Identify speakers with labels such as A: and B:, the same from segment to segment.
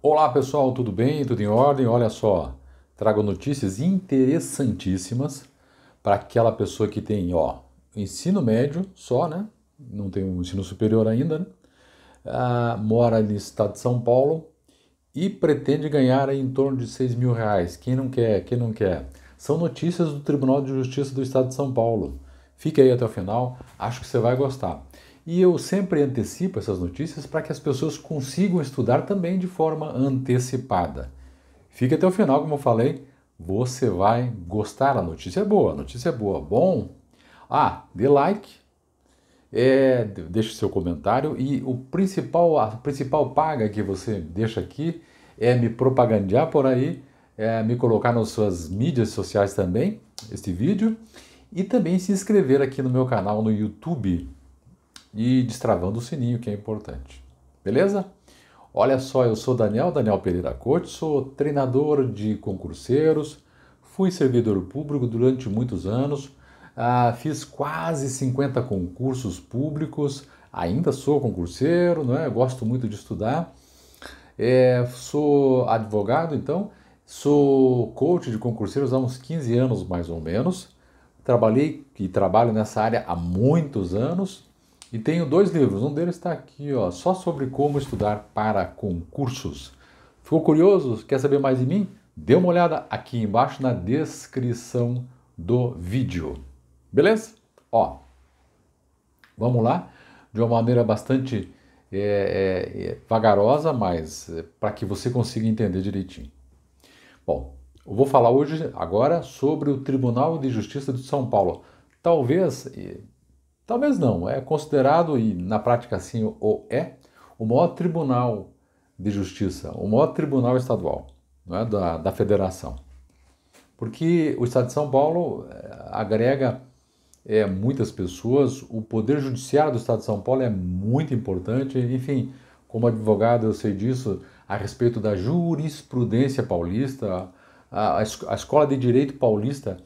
A: Olá pessoal, tudo bem? Tudo em ordem? Olha só, trago notícias interessantíssimas para aquela pessoa que tem, ó, ensino médio só, né? Não tem um ensino superior ainda, né? ah, mora no estado de São Paulo e pretende ganhar em torno de 6 mil reais. Quem não quer? Quem não quer? São notícias do Tribunal de Justiça do Estado de São Paulo. Fique aí até o final, acho que você vai gostar. E eu sempre antecipo essas notícias para que as pessoas consigam estudar também de forma antecipada. Fique até o final, como eu falei, você vai gostar. A notícia é boa, a notícia é boa. Bom, ah, dê like, é, deixe seu comentário e o principal, a principal paga que você deixa aqui é me propagandear por aí, é me colocar nas suas mídias sociais também, este vídeo, e também se inscrever aqui no meu canal no YouTube e destravando o sininho, que é importante. Beleza? Olha só, eu sou Daniel, Daniel Pereira Coach, sou treinador de concurseiros, fui servidor público durante muitos anos, ah, fiz quase 50 concursos públicos, ainda sou concurseiro, não é? gosto muito de estudar, é, sou advogado então, sou coach de concurseiros há uns 15 anos mais ou menos, trabalhei e trabalho nessa área há muitos anos, e tenho dois livros, um deles está aqui, ó, só sobre como estudar para concursos. Ficou curioso? Quer saber mais de mim? Dê uma olhada aqui embaixo na descrição do vídeo. Beleza? Ó, vamos lá, de uma maneira bastante é, é, é vagarosa, mas é, para que você consiga entender direitinho. Bom, eu vou falar hoje agora sobre o Tribunal de Justiça de São Paulo. Talvez é, Talvez não, é considerado, e na prática assim o é, o maior tribunal de justiça, o maior tribunal estadual é? da, da federação. Porque o Estado de São Paulo eh, agrega é, muitas pessoas, o Poder Judiciário do Estado de São Paulo é muito importante, enfim, como advogado eu sei disso a respeito da jurisprudência paulista, a, a, a Escola de Direito Paulista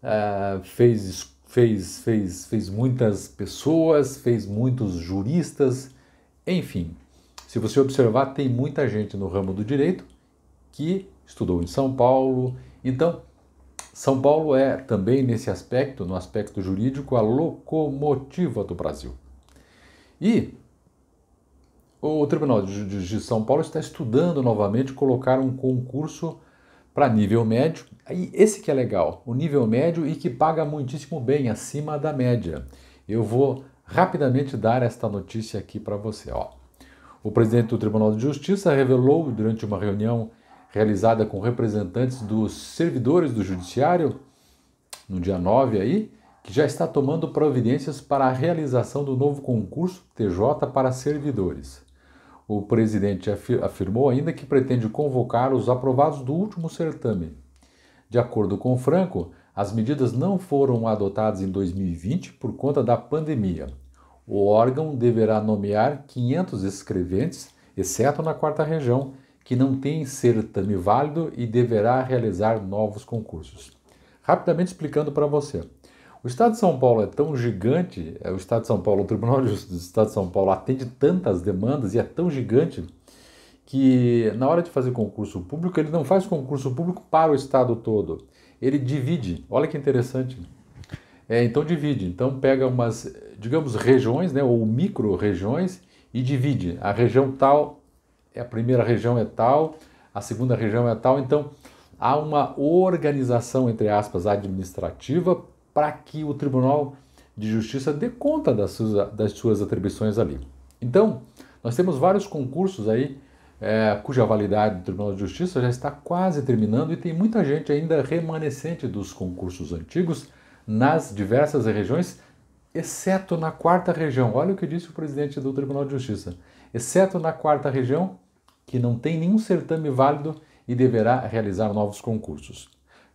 A: é, fez fez, fez, fez muitas pessoas, fez muitos juristas, enfim. Se você observar, tem muita gente no ramo do direito que estudou em São Paulo. Então, São Paulo é também nesse aspecto, no aspecto jurídico, a locomotiva do Brasil. E o Tribunal de Justiça de São Paulo está estudando novamente colocar um concurso para nível médio. E esse que é legal, o nível médio e que paga muitíssimo bem, acima da média. Eu vou rapidamente dar esta notícia aqui para você. Ó. O presidente do Tribunal de Justiça revelou durante uma reunião realizada com representantes dos servidores do Judiciário, no dia 9 aí, que já está tomando providências para a realização do novo concurso TJ para servidores. O presidente afirmou ainda que pretende convocar os aprovados do último certame. De acordo com Franco, as medidas não foram adotadas em 2020 por conta da pandemia. O órgão deverá nomear 500 escreventes, exceto na quarta região, que não tem certame válido e deverá realizar novos concursos. Rapidamente explicando para você. O Estado de São Paulo é tão gigante, é, o Estado de São Paulo, o Tribunal de Justiça do Estado de São Paulo atende tantas demandas e é tão gigante que na hora de fazer concurso público, ele não faz concurso público para o Estado todo. Ele divide. Olha que interessante. É, então divide. Então pega umas, digamos, regiões, né, ou micro-regiões, e divide. A região tal, é a primeira região é tal, a segunda região é tal. Então há uma organização, entre aspas, administrativa para que o Tribunal de Justiça dê conta das suas, das suas atribuições ali. Então, nós temos vários concursos aí é, cuja validade do Tribunal de Justiça já está quase terminando e tem muita gente ainda remanescente dos concursos antigos nas diversas regiões, exceto na quarta região. Olha o que disse o presidente do Tribunal de Justiça. Exceto na quarta região, que não tem nenhum certame válido e deverá realizar novos concursos.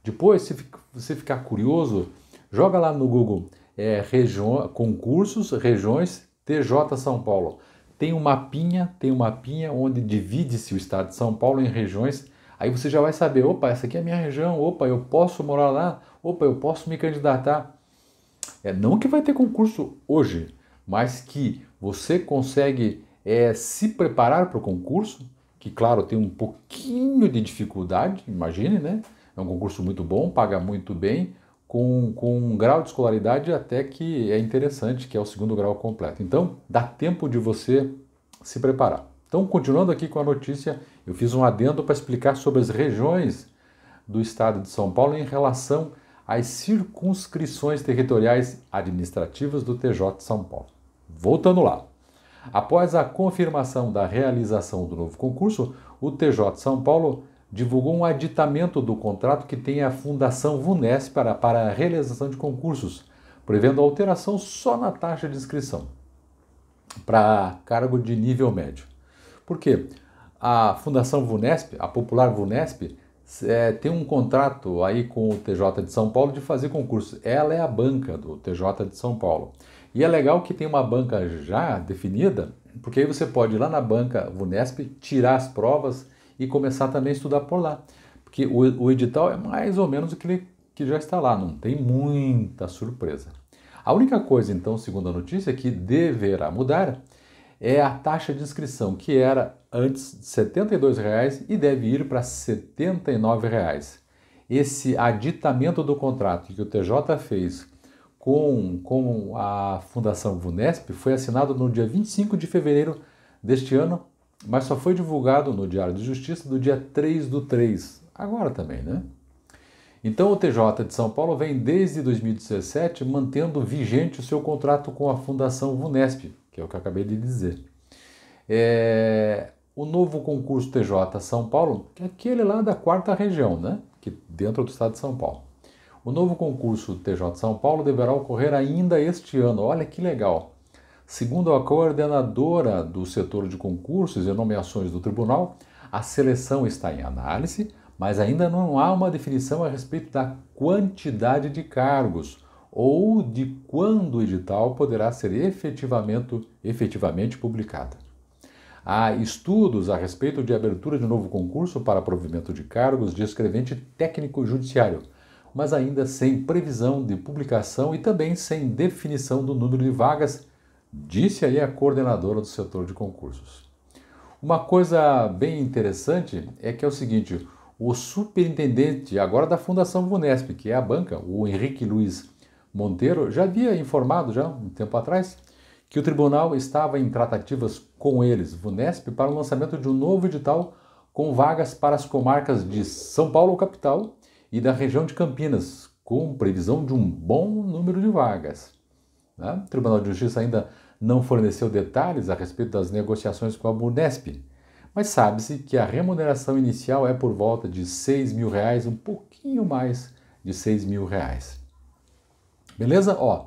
A: Depois, se você ficar curioso, Joga lá no Google é, concursos, regiões, TJ São Paulo. Tem um mapinha, tem um mapinha onde divide-se o estado de São Paulo em regiões. Aí você já vai saber, opa, essa aqui é a minha região, opa, eu posso morar lá, opa, eu posso me candidatar. É não que vai ter concurso hoje, mas que você consegue é, se preparar para o concurso, que claro tem um pouquinho de dificuldade, imagine, né? É um concurso muito bom, paga muito bem, com, com um grau de escolaridade até que é interessante, que é o segundo grau completo. Então, dá tempo de você se preparar. Então, continuando aqui com a notícia, eu fiz um adendo para explicar sobre as regiões do estado de São Paulo em relação às circunscrições territoriais administrativas do TJ de São Paulo. Voltando lá. Após a confirmação da realização do novo concurso, o TJ de São Paulo divulgou um aditamento do contrato que tem a Fundação Vunesp para, para a realização de concursos, prevendo alteração só na taxa de inscrição para cargo de nível médio. Por quê? A Fundação Vunesp, a popular Vunesp, é, tem um contrato aí com o TJ de São Paulo de fazer concurso. Ela é a banca do TJ de São Paulo. E é legal que tem uma banca já definida, porque aí você pode ir lá na banca Vunesp, tirar as provas, e começar também a estudar por lá. Porque o, o edital é mais ou menos o que, ele, que já está lá, não tem muita surpresa. A única coisa, então, segundo a notícia, que deverá mudar é a taxa de inscrição, que era antes R$ 72,00 e deve ir para R$ 79,00. Esse aditamento do contrato que o TJ fez com, com a Fundação VUNESP foi assinado no dia 25 de fevereiro deste ano mas só foi divulgado no Diário de Justiça do dia 3 do 3, agora também, né? Então o TJ de São Paulo vem desde 2017 mantendo vigente o seu contrato com a Fundação Vunesp, que é o que eu acabei de dizer. É... O novo concurso TJ São Paulo, que é aquele lá da quarta região, né? Que dentro do estado de São Paulo. O novo concurso TJ São Paulo deverá ocorrer ainda este ano. Olha que legal! Segundo a coordenadora do setor de concursos e nomeações do tribunal, a seleção está em análise, mas ainda não há uma definição a respeito da quantidade de cargos ou de quando o edital poderá ser efetivamente, efetivamente publicado. Há estudos a respeito de abertura de novo concurso para provimento de cargos de escrevente técnico judiciário, mas ainda sem previsão de publicação e também sem definição do número de vagas Disse aí a coordenadora do setor de concursos. Uma coisa bem interessante é que é o seguinte: o superintendente agora da Fundação Vunesp, que é a banca, o Henrique Luiz Monteiro, já havia informado já um tempo atrás que o tribunal estava em tratativas com eles, Vunesp, para o lançamento de um novo edital com vagas para as comarcas de São Paulo capital e da região de Campinas, com previsão de um bom número de vagas. Né? O Tribunal de Justiça ainda não forneceu detalhes a respeito das negociações com a Bunesp, mas sabe-se que a remuneração inicial é por volta de 6 mil reais, um pouquinho mais de 6 mil reais. Beleza? Ó,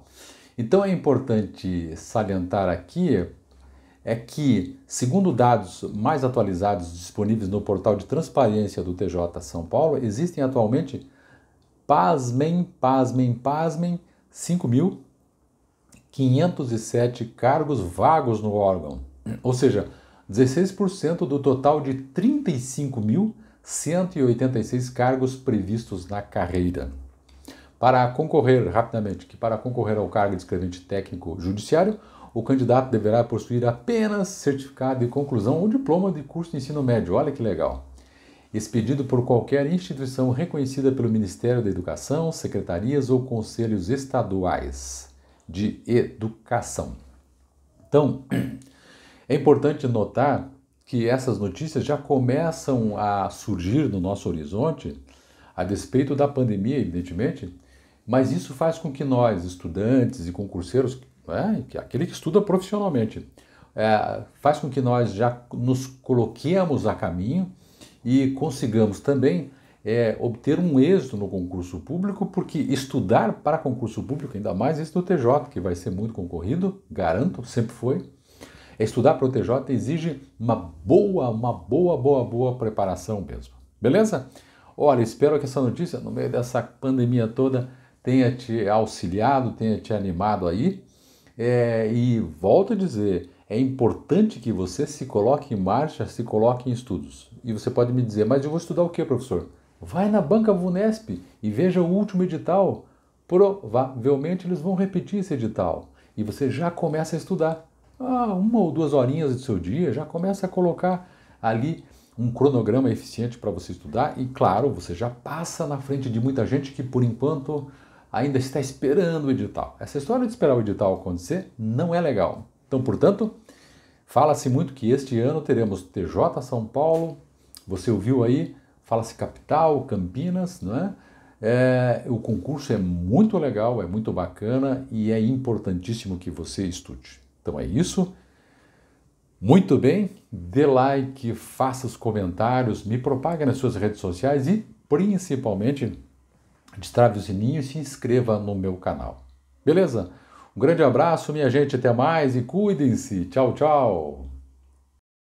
A: então é importante salientar aqui é que, segundo dados mais atualizados disponíveis no portal de transparência do TJ São Paulo, existem atualmente, pasmem, pasmem, pasmem, 5 mil 507 cargos vagos no órgão, ou seja, 16% do total de 35.186 cargos previstos na carreira. Para concorrer, rapidamente, que para concorrer ao cargo de escrevente técnico judiciário, o candidato deverá possuir apenas certificado de conclusão ou diploma de curso de ensino médio. Olha que legal! Expedido por qualquer instituição reconhecida pelo Ministério da Educação, secretarias ou conselhos estaduais de educação. Então, é importante notar que essas notícias já começam a surgir no nosso horizonte, a despeito da pandemia, evidentemente, mas isso faz com que nós, estudantes e concurseiros, né, é, aquele que estuda profissionalmente, é, faz com que nós já nos coloquemos a caminho e consigamos também é, obter um êxito no concurso público, porque estudar para concurso público, ainda mais esse do TJ, que vai ser muito concorrido, garanto, sempre foi. É, estudar para o TJ exige uma boa, uma boa, boa, boa preparação mesmo. Beleza? Olha, espero que essa notícia, no meio dessa pandemia toda, tenha te auxiliado, tenha te animado aí. É, e volto a dizer, é importante que você se coloque em marcha, se coloque em estudos. E você pode me dizer, mas eu vou estudar o que, professor? Vai na banca Vunesp e veja o último edital. Provavelmente eles vão repetir esse edital e você já começa a estudar. Ah, uma ou duas horinhas do seu dia, já começa a colocar ali um cronograma eficiente para você estudar e, claro, você já passa na frente de muita gente que, por enquanto, ainda está esperando o edital. Essa história de esperar o edital acontecer não é legal. Então, portanto, fala-se muito que este ano teremos TJ São Paulo, você ouviu aí fala-se capital, Campinas, não é? é? O concurso é muito legal, é muito bacana e é importantíssimo que você estude. Então é isso. Muito bem, dê like, faça os comentários, me propague nas suas redes sociais e principalmente destrave o sininho e se inscreva no meu canal. Beleza? Um grande abraço, minha gente, até mais e cuidem-se. Tchau, tchau.